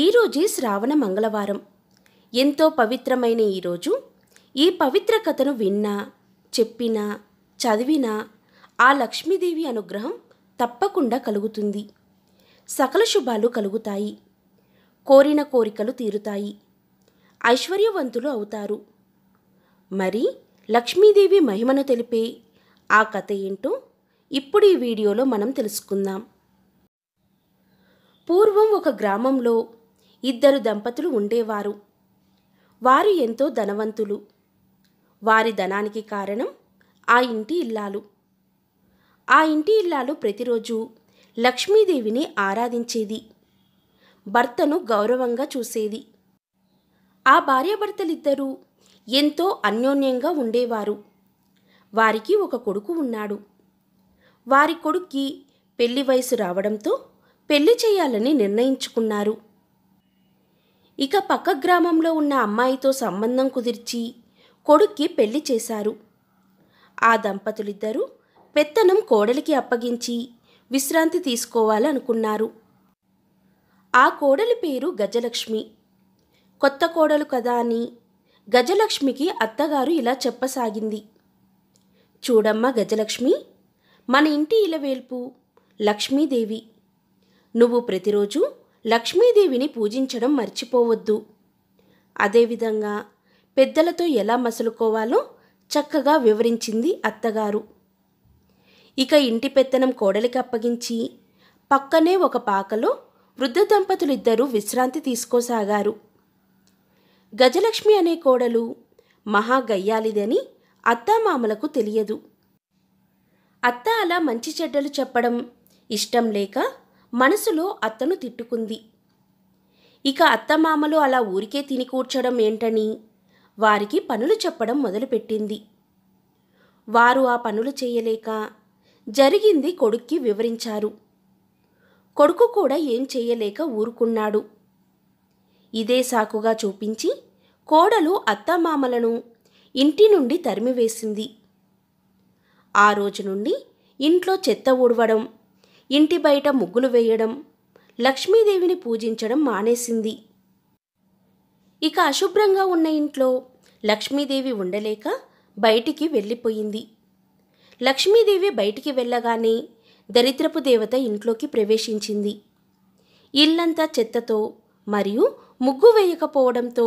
ఈరోజే శ్రావణ మంగళవారం ఎంతో పవిత్రమైన ఈరోజు ఈ పవిత్ర కథను విన్నా చెప్పినా చదివినా ఆ లక్ష్మీదేవి అనుగ్రహం తప్పకుండా కలుగుతుంది సకల శుభాలు కలుగుతాయి కోరిన కోరికలు తీరుతాయి ఐశ్వర్యవంతులు అవుతారు మరి లక్ష్మీదేవి మహిమను తెలిపే ఆ కథ ఏంటో ఇప్పుడు ఈ వీడియోలో మనం తెలుసుకుందాం పూర్వం ఒక గ్రామంలో ఇద్దరు దంపతులు ఉండేవారు వారు ఎంతో ధనవంతులు వారి ధనానికి కారణం ఆ ఇంటి ఇల్లాలు ఆ ఇంటి ఇల్లాలు ప్రతిరోజు లక్ష్మీదేవిని ఆరాధించేది భర్తను గౌరవంగా చూసేది ఆ భార్యాభర్తలిద్దరూ ఎంతో అన్యోన్యంగా ఉండేవారు వారికి ఒక కొడుకు ఉన్నాడు వారి కొడుక్కి పెళ్లి వయసు రావడంతో పెళ్లి చేయాలని నిర్ణయించుకున్నారు ఇక పక్క గ్రామంలో ఉన్న అమ్మాయితో సంబంధం కుదిర్చి కొడుక్కి పెళ్లి చేశారు ఆ దంపతులిద్దరూ పెత్తనం కోడలికి అప్పగించి విశ్రాంతి తీసుకోవాలనుకున్నారు ఆ కోడలి పేరు గజలక్ష్మి కొత్త కోడలు కదా అని గజలక్ష్మికి అత్తగారు ఇలా చెప్పసాగింది చూడమ్మ గజలక్ష్మి మన ఇంటి ఇలవేల్పు లక్ష్మీదేవి నువ్వు ప్రతిరోజు లక్ష్మీదేవిని పూజించడం మర్చిపోవద్దు అదేవిధంగా పెద్దలతో ఎలా మసులుకోవాలో చక్కగా వివరించింది అత్తగారు ఇక ఇంటి పెత్తనం కోడలికి అప్పగించి పక్కనే ఒక పాకలో వృద్ధ దంపతులిద్దరూ విశ్రాంతి తీసుకోసాగారు గజలక్ష్మి అనే కోడలు మహాగయ్యాలిదని అత్తామామలకు తెలియదు అత్త అలా మంచి చెడ్డలు చెప్పడం ఇష్టం లేక మనసులో అత్తను తిట్టుకుంది ఇక అత్తమామలు అలా ఊరికే తిని కూర్చడం ఏంటని వారికి పనులు చెప్పడం మొదలుపెట్టింది వారు ఆ పనులు చేయలేక జరిగింది కొడుక్కి వివరించారు కొడుకు కూడా ఏం చేయలేక ఊరుకున్నాడు ఇదే సాకుగా చూపించి కోడలు అత్తమామలను ఇంటి నుండి తరిమివేసింది ఆ రోజు నుండి ఇంట్లో చెత్త ఊడవడం ఇంటి బయట ముగ్గులు వేయడం లక్ష్మీదేవిని పూజించడం మానేసింది ఇక అశుభ్రంగా ఉన్న ఇంట్లో లక్ష్మీదేవి ఉండలేక బయటికి వెళ్ళిపోయింది లక్ష్మీదేవి బయటికి వెళ్ళగానే దరిద్రపు దేవత ఇంట్లోకి ప్రవేశించింది ఇల్లంతా చెత్తతో మరియు ముగ్గు వేయకపోవడంతో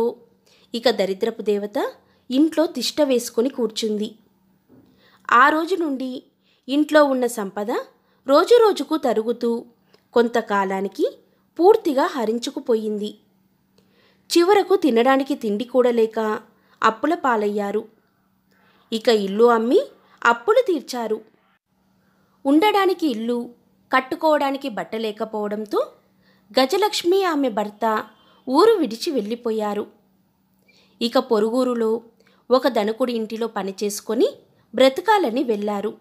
ఇక దరిద్రపు దేవత ఇంట్లో తిష్ట వేసుకొని కూర్చుంది ఆ రోజు నుండి ఇంట్లో ఉన్న సంపద రోజురోజుకు తరుగుతూ కొంతకాలానికి పూర్తిగా హరించుకుపోయింది చివరకు తినడానికి తిండి కూడా లేక అప్పుల పాలయ్యారు ఇక ఇల్లు అమ్మి అప్పులు తీర్చారు ఉండడానికి ఇల్లు కట్టుకోవడానికి బట్టలేకపోవడంతో గజలక్ష్మి ఆమె భర్త ఊరు విడిచి వెళ్ళిపోయారు ఇక పొరుగురులో ఒక ధనుకుడి ఇంటిలో పనిచేసుకొని బ్రతకాలని వెళ్ళారు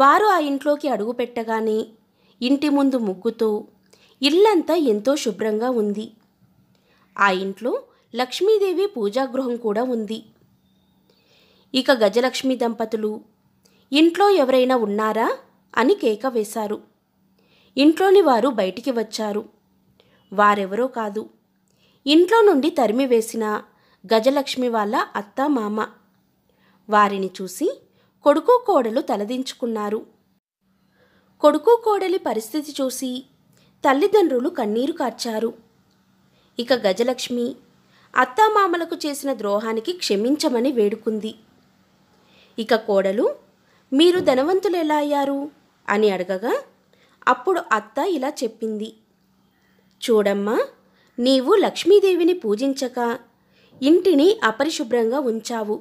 వారు ఆ ఇంట్లోకి అడుగు పెట్టగానే ఇంటి ముందు ముగ్గుతో ఇల్లంతా ఎంతో శుభ్రంగా ఉంది ఆ ఇంట్లో లక్ష్మీదేవి పూజాగృహం కూడా ఉంది ఇక గజలక్ష్మి దంపతులు ఇంట్లో ఎవరైనా ఉన్నారా అని కేక వేశారు ఇంట్లోని వారు బయటికి వచ్చారు వారెవరో కాదు ఇంట్లో నుండి తరిమివేసిన గజలక్ష్మి వాళ్ళ అత్త మామ వారిని చూసి కొడుకు కోడలు తలదించుకున్నారు కొడుకు కోడలి పరిస్థితి చూసి తల్లిదండ్రులు కన్నీరు కార్చారు ఇక గజలక్ష్మి అత్తామామలకు చేసిన ద్రోహానికి క్షమించమని వేడుకుంది ఇక కోడలు మీరు ధనవంతులు ఎలా అయ్యారు అని అడగగా అప్పుడు అత్త ఇలా చెప్పింది చూడమ్మా నీవు లక్ష్మీదేవిని పూజించక ఇంటిని అపరిశుభ్రంగా ఉంచావు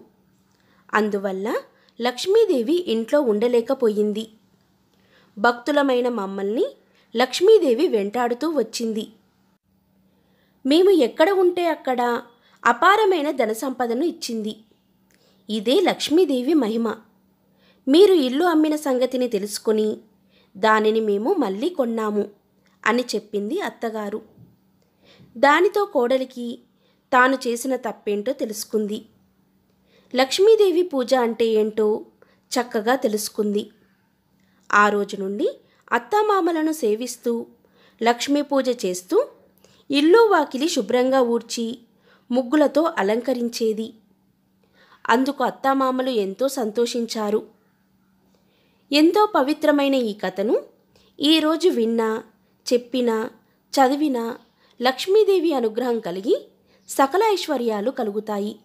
అందువల్ల లక్ష్మీదేవి ఇంట్లో ఉండలేకపోయింది భక్తులమైన మమ్మల్ని లక్ష్మీదేవి వెంటాడుతూ వచ్చింది మేము ఎక్కడ ఉంటే అక్కడ అపారమైన ధన సంపదను ఇచ్చింది ఇదే లక్ష్మీదేవి మహిమ మీరు ఇల్లు అమ్మిన సంగతిని తెలుసుకుని దానిని మేము మళ్ళీ కొన్నాము అని చెప్పింది అత్తగారు దానితో కోడలికి తాను చేసిన తప్పేంటో తెలుసుకుంది లక్ష్మీదేవి పూజ అంటే ఏంటో చక్కగా తెలుసుకుంది ఆ రోజు నుండి అత్తమామలను సేవిస్తూ లక్ష్మీ పూజ చేస్తూ ఇల్లు వాకిలి శుభ్రంగా ఊడ్చి ముగ్గులతో అలంకరించేది అందుకు అత్తామామలు ఎంతో సంతోషించారు ఎంతో పవిత్రమైన ఈ కథను ఈరోజు విన్నా చెప్పినా చదివినా లక్ష్మీదేవి అనుగ్రహం కలిగి సకల ఐశ్వర్యాలు కలుగుతాయి